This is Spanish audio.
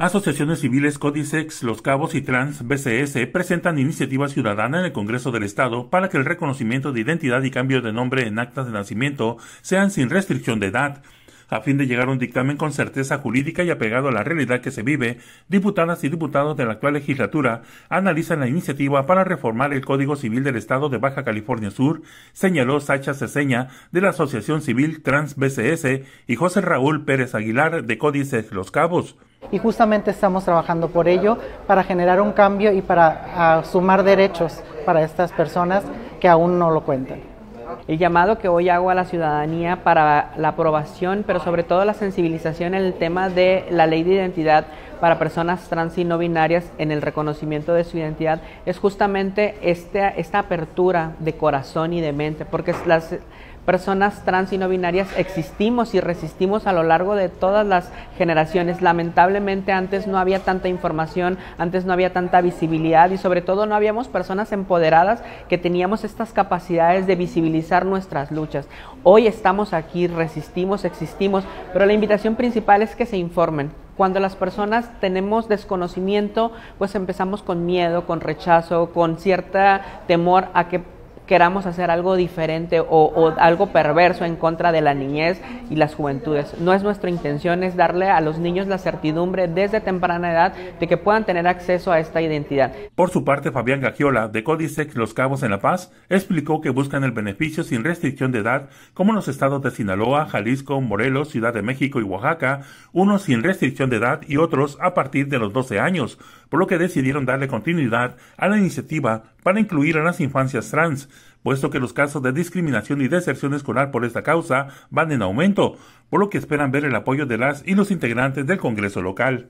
Asociaciones civiles Códicex, Los Cabos y Trans presentan iniciativa ciudadana en el Congreso del Estado para que el reconocimiento de identidad y cambio de nombre en actas de nacimiento sean sin restricción de edad a fin de llegar a un dictamen con certeza jurídica y apegado a la realidad que se vive, diputadas y diputados de la actual legislatura analizan la iniciativa para reformar el Código Civil del Estado de Baja California Sur, señaló Sacha Ceseña de la Asociación Civil Trans y José Raúl Pérez Aguilar de Códices Los Cabos y justamente estamos trabajando por ello para generar un cambio y para sumar derechos para estas personas que aún no lo cuentan. El llamado que hoy hago a la ciudadanía para la aprobación, pero sobre todo la sensibilización en el tema de la ley de identidad para personas trans y no binarias en el reconocimiento de su identidad es justamente esta, esta apertura de corazón y de mente, porque las personas trans y no binarias existimos y resistimos a lo largo de todas las generaciones. Lamentablemente antes no había tanta información, antes no había tanta visibilidad y sobre todo no habíamos personas empoderadas que teníamos estas capacidades de visibilizar nuestras luchas. Hoy estamos aquí, resistimos, existimos, pero la invitación principal es que se informen, cuando las personas tenemos desconocimiento, pues empezamos con miedo, con rechazo, con cierta temor a que queramos hacer algo diferente o, algo perverso en contra de la niñez y las juventudes. No es nuestra intención, es darle a los niños la certidumbre desde temprana edad de que puedan tener acceso a esta identidad. Por su parte, Fabián Gagiola, de Codisex Los Cabos en La Paz, explicó que buscan el beneficio sin restricción de edad, como los estados de Sinaloa, Jalisco, Morelos, Ciudad de México y Oaxaca, unos sin restricción de edad y otros a partir de los 12 años, por lo que decidieron darle continuidad a la iniciativa para incluir a las infancias trans puesto que los casos de discriminación y deserción escolar por esta causa van en aumento, por lo que esperan ver el apoyo de las y los integrantes del Congreso local.